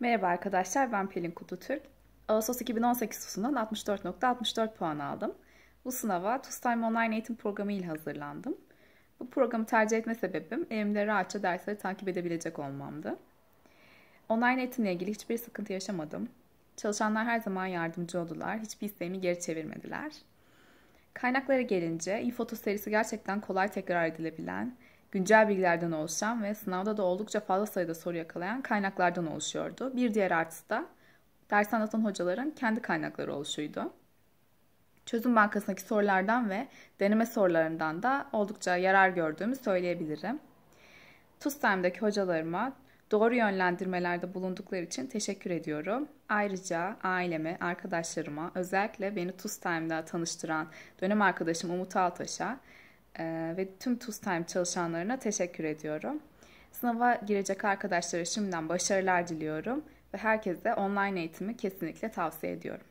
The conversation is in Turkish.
Merhaba arkadaşlar ben Pelin Kutlu Türk. Ağustos 2018 TUS'undan 64.64 puan aldım. Bu sınava TUSTime Online Eğitim Programı ile hazırlandım. Bu programı tercih etme sebebim evimde rahatça dersleri takip edebilecek olmamdı. Online eğitimle ilgili hiçbir sıkıntı yaşamadım. Çalışanlar her zaman yardımcı oldular. Hiçbir isteğimi geri çevirmediler. Kaynaklara gelince InfoTus serisi gerçekten kolay tekrar edilebilen, güncel bilgilerden oluşan ve sınavda da oldukça fazla sayıda soru yakalayan kaynaklardan oluşuyordu. Bir diğer artısı da ders anlatan hocaların kendi kaynakları oluşuydu. Çözüm bankasındaki sorulardan ve deneme sorularından da oldukça yarar gördüğümü söyleyebilirim. TUSTIME'deki hocalarıma doğru yönlendirmelerde bulundukları için teşekkür ediyorum. Ayrıca aileme, arkadaşlarıma, özellikle beni TUSTIME'da tanıştıran dönem arkadaşım Umut Altaş'a ee, ve tüm TUSTime çalışanlarına teşekkür ediyorum. Sınava girecek arkadaşlara şimdiden başarılar diliyorum ve herkese online eğitimi kesinlikle tavsiye ediyorum.